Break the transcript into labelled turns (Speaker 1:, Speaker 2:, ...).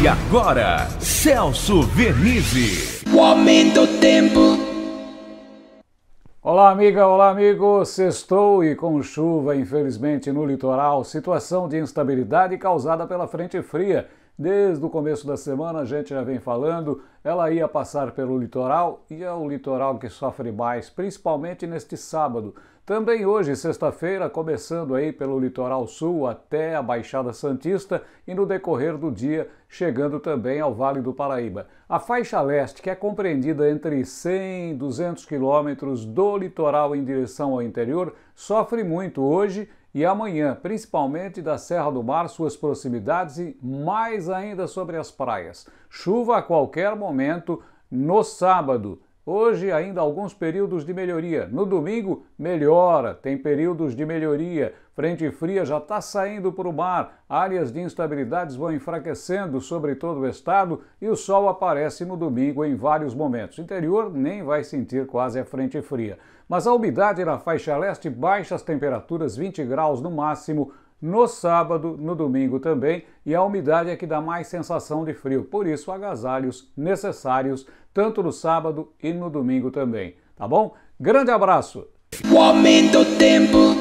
Speaker 1: E agora, Celso Vernizzi. O aumento do tempo. Olá, amiga, olá, amigo. Sextou e com chuva, infelizmente, no litoral, situação de instabilidade causada pela frente fria Desde o começo da semana a gente já vem falando, ela ia passar pelo litoral e é o litoral que sofre mais, principalmente neste sábado. Também hoje, sexta-feira, começando aí pelo litoral sul até a Baixada Santista e no decorrer do dia chegando também ao Vale do Paraíba. A faixa leste, que é compreendida entre 100 e 200 quilômetros do litoral em direção ao interior, sofre muito hoje e amanhã, principalmente da Serra do Mar, suas proximidades e mais ainda sobre as praias. Chuva a qualquer momento no sábado Hoje, ainda alguns períodos de melhoria. No domingo, melhora, tem períodos de melhoria. Frente fria já está saindo para o mar, áreas de instabilidades vão enfraquecendo sobre todo o estado e o sol aparece no domingo em vários momentos. O interior nem vai sentir quase a frente fria. Mas a umidade na faixa leste baixa as temperaturas 20 graus no máximo no sábado, no domingo também, e a umidade é que dá mais sensação de frio, por isso agasalhos necessários tanto no sábado e no domingo também, tá bom? Grande abraço! O aumento tempo